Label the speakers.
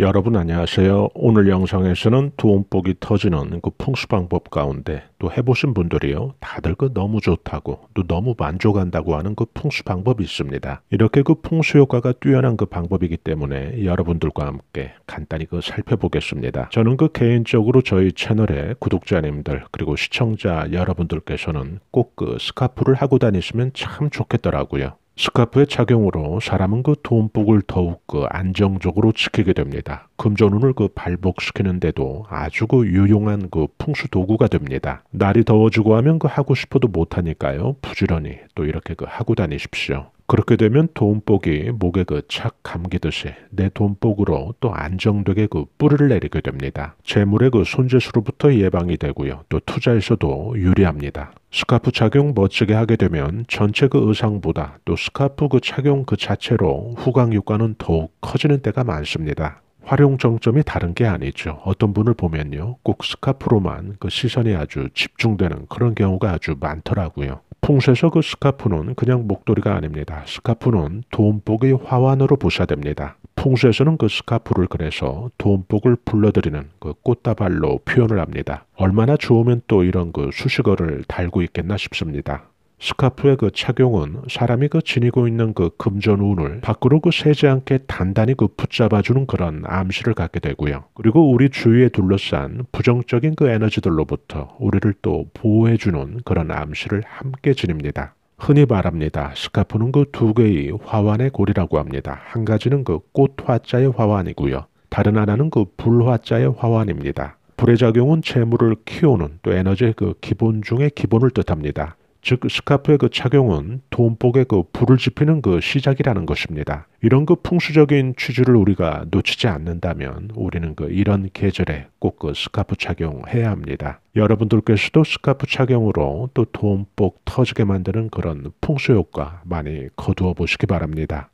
Speaker 1: 여러분 안녕하세요. 오늘 영상에서는 두온복이 터지는 그 풍수 방법 가운데 또 해보신 분들이요. 다들 그 너무 좋다고 또 너무 만족한다고 하는 그 풍수 방법이 있습니다. 이렇게 그 풍수 효과가 뛰어난 그 방법이기 때문에 여러분들과 함께 간단히 그 살펴보겠습니다. 저는 그 개인적으로 저희 채널의 구독자님들 그리고 시청자 여러분들께서는 꼭 그 스카프를 하고 다니시면 참 좋겠더라고요. 스카프의 착용으로 사람은 그 돈복을 더욱 그 안정적으로 지키게 됩니다. 금전운을 그 발복시키는데도 아주 그 유용한 그 풍수 도구가 됩니다. 날이 더워지고 하면 그 하고 싶어도 못하니까요. 부지런히 또 이렇게 그 하고 다니십시오. 그렇게 되면 돈복이 목에 그 착 감기듯이 내 돈복으로 또 안정되게 그 뿌리를 내리게 됩니다. 재물의 그 손재수로부터 예방이 되고요. 또 투자에서도 유리합니다. 스카프 착용 멋지게 하게 되면 전체 그 의상보다 또 스카프 그 착용 그 자체로 후광 효과는 더욱 커지는 때가 많습니다. 활용 정점이 다른 게 아니죠. 어떤 분을 보면요. 꼭 스카프로만 그 시선이 아주 집중되는 그런 경우가 아주 많더라고요. 통세서 그 스카프는 그냥 목도리가 아닙니다. 스카프는 돈복의 화환으로 부사됩니다. 풍수에서는 그 스카프를 그래서 돈복을 불러들이는 그 꽃다발로 표현을 합니다. 얼마나 좋으면 또 이런 그 수식어를 달고 있겠나 싶습니다. 스카프의 그 착용은 사람이 그 지니고 있는 그 금전 운을 밖으로 그 새지 않게 단단히 그 붙잡아주는 그런 암시를 갖게 되고요. 그리고 우리 주위에 둘러싼 부정적인 그 에너지들로부터 우리를 또 보호해주는 그런 암시를 함께 지닙니다. 흔히 말합니다. 스카프는 그 두 개의 화환의 고리라고 합니다. 한 가지는 그 꽃화자의 화환이고요. 다른 하나는 그 불화자의 화환입니다. 불의 작용은 재물을 키우는 또 에너지의 그 기본 중의 기본을 뜻합니다. 즉 스카프의 그 착용은 돈복의 그 불을 지피는 그 시작이라는 것입니다. 이런 그 풍수적인 취지를 우리가 놓치지 않는다면 우리는 그 이런 계절에 꼭 그 스카프 착용해야 합니다. 여러분들께서도 스카프 착용으로 또 돈복 터지게 만드는 그런 풍수 효과 많이 거두어 보시기 바랍니다.